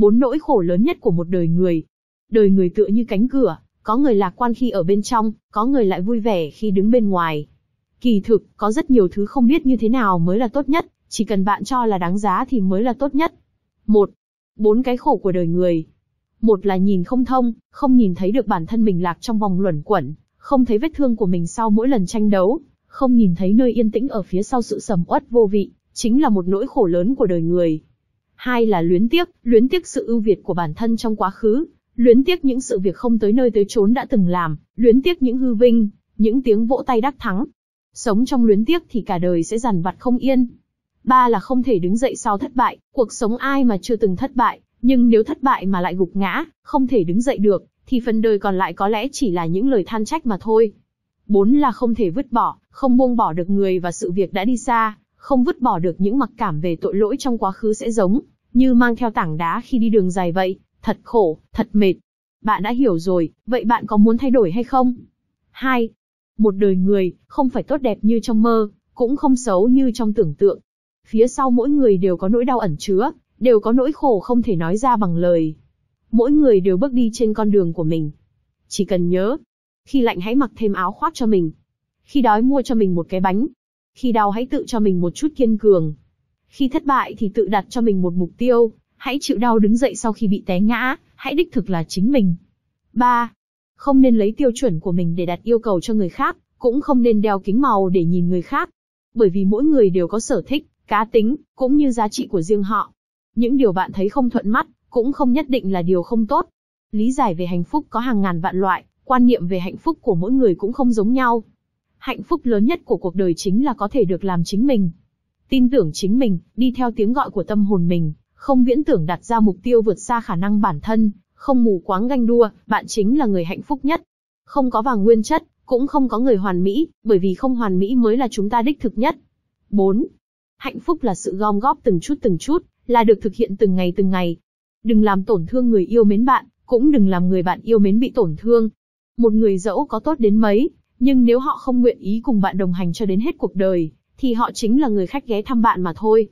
bốn nỗi khổ lớn nhất của một đời người. Đời người tựa như cánh cửa, có người lạc quan khi ở bên trong, có người lại vui vẻ khi đứng bên ngoài. Kỳ thực, có rất nhiều thứ không biết như thế nào mới là tốt nhất, chỉ cần bạn cho là đáng giá thì mới là tốt nhất. Một, Bốn cái khổ của đời người. Một là nhìn không thông, không nhìn thấy được bản thân mình lạc trong vòng luẩn quẩn, không thấy vết thương của mình sau mỗi lần tranh đấu, không nhìn thấy nơi yên tĩnh ở phía sau sự sầm uất vô vị, chính là một nỗi khổ lớn của đời người hai là luyến tiếc, luyến tiếc sự ưu việt của bản thân trong quá khứ, luyến tiếc những sự việc không tới nơi tới chốn đã từng làm, luyến tiếc những hư vinh, những tiếng vỗ tay đắc thắng. Sống trong luyến tiếc thì cả đời sẽ dằn vặt không yên. Ba là không thể đứng dậy sau thất bại, cuộc sống ai mà chưa từng thất bại, nhưng nếu thất bại mà lại gục ngã, không thể đứng dậy được, thì phần đời còn lại có lẽ chỉ là những lời than trách mà thôi. Bốn là không thể vứt bỏ, không buông bỏ được người và sự việc đã đi xa, không vứt bỏ được những mặc cảm về tội lỗi trong quá khứ sẽ giống như mang theo tảng đá khi đi đường dài vậy, thật khổ, thật mệt. Bạn đã hiểu rồi, vậy bạn có muốn thay đổi hay không? 2. Một đời người không phải tốt đẹp như trong mơ, cũng không xấu như trong tưởng tượng. Phía sau mỗi người đều có nỗi đau ẩn chứa, đều có nỗi khổ không thể nói ra bằng lời. Mỗi người đều bước đi trên con đường của mình. Chỉ cần nhớ, khi lạnh hãy mặc thêm áo khoác cho mình, khi đói mua cho mình một cái bánh, khi đau hãy tự cho mình một chút kiên cường. Khi thất bại thì tự đặt cho mình một mục tiêu, hãy chịu đau đứng dậy sau khi bị té ngã, hãy đích thực là chính mình. 3. Không nên lấy tiêu chuẩn của mình để đặt yêu cầu cho người khác, cũng không nên đeo kính màu để nhìn người khác. Bởi vì mỗi người đều có sở thích, cá tính, cũng như giá trị của riêng họ. Những điều bạn thấy không thuận mắt, cũng không nhất định là điều không tốt. Lý giải về hạnh phúc có hàng ngàn vạn loại, quan niệm về hạnh phúc của mỗi người cũng không giống nhau hạnh phúc lớn nhất của cuộc đời chính là có thể được làm chính mình. Tin tưởng chính mình, đi theo tiếng gọi của tâm hồn mình, không viễn tưởng đặt ra mục tiêu vượt xa khả năng bản thân, không mù quáng ganh đua, bạn chính là người hạnh phúc nhất. Không có vàng nguyên chất, cũng không có người hoàn mỹ, bởi vì không hoàn mỹ mới là chúng ta đích thực nhất. 4. Hạnh phúc là sự gom góp từng chút từng chút, là được thực hiện từng ngày từng ngày. Đừng làm tổn thương người yêu mến bạn, cũng đừng làm người bạn yêu mến bị tổn thương. Một người dẫu có tốt đến mấy, nhưng nếu họ không nguyện ý cùng bạn đồng hành cho đến hết cuộc đời, thì họ chính là người khách ghé thăm bạn mà thôi.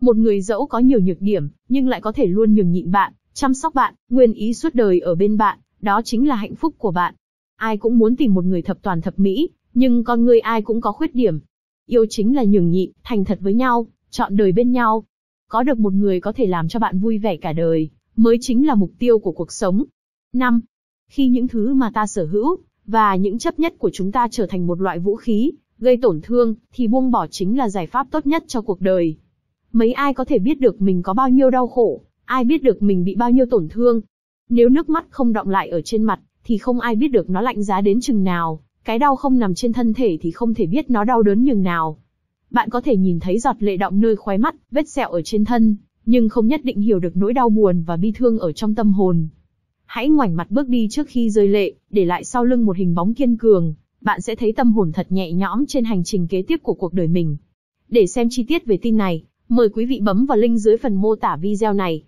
Một người dẫu có nhiều nhược điểm, nhưng lại có thể luôn nhường nhịn bạn, chăm sóc bạn, nguyên ý suốt đời ở bên bạn, đó chính là hạnh phúc của bạn. Ai cũng muốn tìm một người thập toàn thập mỹ, nhưng con người ai cũng có khuyết điểm. Yêu chính là nhường nhịn, thành thật với nhau, chọn đời bên nhau. Có được một người có thể làm cho bạn vui vẻ cả đời, mới chính là mục tiêu của cuộc sống. 5. Khi những thứ mà ta sở hữu, và những chấp nhất của chúng ta trở thành một loại vũ khí, gây tổn thương, thì buông bỏ chính là giải pháp tốt nhất cho cuộc đời. Mấy ai có thể biết được mình có bao nhiêu đau khổ, ai biết được mình bị bao nhiêu tổn thương. Nếu nước mắt không động lại ở trên mặt, thì không ai biết được nó lạnh giá đến chừng nào, cái đau không nằm trên thân thể thì không thể biết nó đau đớn nhường nào. Bạn có thể nhìn thấy giọt lệ động nơi khóe mắt, vết sẹo ở trên thân, nhưng không nhất định hiểu được nỗi đau buồn và bi thương ở trong tâm hồn. Hãy ngoảnh mặt bước đi trước khi rơi lệ, để lại sau lưng một hình bóng kiên cường, bạn sẽ thấy tâm hồn thật nhẹ nhõm trên hành trình kế tiếp của cuộc đời mình. Để xem chi tiết về tin này, mời quý vị bấm vào link dưới phần mô tả video này.